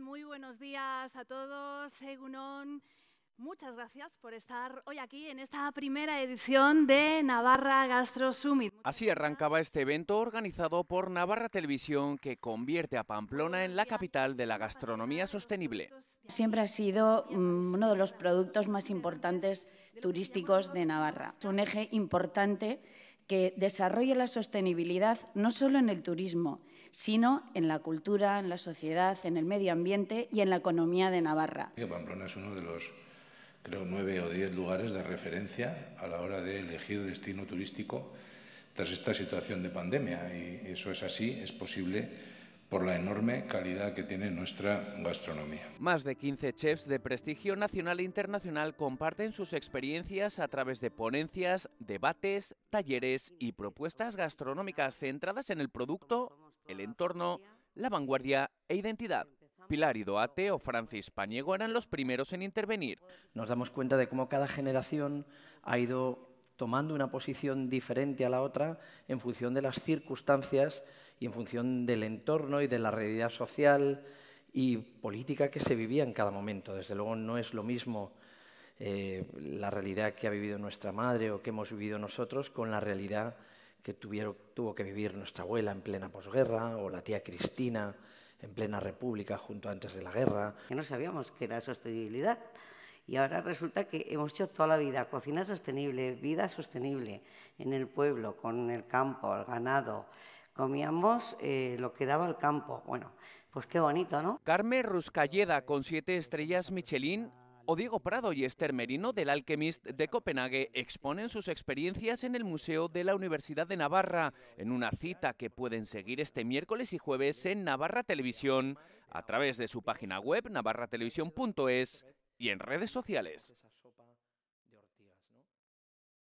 Muy buenos días a todos, Egunon. Muchas gracias por estar hoy aquí en esta primera edición de Navarra Gastro Summit. Así arrancaba este evento organizado por Navarra Televisión que convierte a Pamplona en la capital de la gastronomía sostenible. Siempre ha sido mm, uno de los productos más importantes turísticos de Navarra. Es un eje importante que desarrolle la sostenibilidad no solo en el turismo, sino en la cultura, en la sociedad, en el medio ambiente y en la economía de Navarra. Pamplona es uno de los, creo, nueve o diez lugares de referencia a la hora de elegir destino turístico tras esta situación de pandemia. Y eso es así, es posible por la enorme calidad que tiene nuestra gastronomía. Más de 15 chefs de prestigio nacional e internacional comparten sus experiencias a través de ponencias, debates, talleres y propuestas gastronómicas centradas en el producto, el entorno, la vanguardia e identidad. Pilar Idoate o Francis Pañego eran los primeros en intervenir. Nos damos cuenta de cómo cada generación ha ido tomando una posición diferente a la otra en función de las circunstancias y en función del entorno y de la realidad social y política que se vivía en cada momento. Desde luego no es lo mismo eh, la realidad que ha vivido nuestra madre o que hemos vivido nosotros con la realidad que tuvo que vivir nuestra abuela en plena posguerra o la tía Cristina en plena república junto antes de la guerra. Que no sabíamos que era sostenibilidad. Y ahora resulta que hemos hecho toda la vida cocina sostenible, vida sostenible en el pueblo, con el campo, el ganado. Comíamos eh, lo que daba el campo. Bueno, pues qué bonito, ¿no? Carmen Ruscalleda con siete estrellas Michelin o Diego Prado y Esther Merino del Alchemist de Copenhague exponen sus experiencias en el Museo de la Universidad de Navarra, en una cita que pueden seguir este miércoles y jueves en Navarra Televisión, a través de su página web navarratelevisión.es y en redes sociales.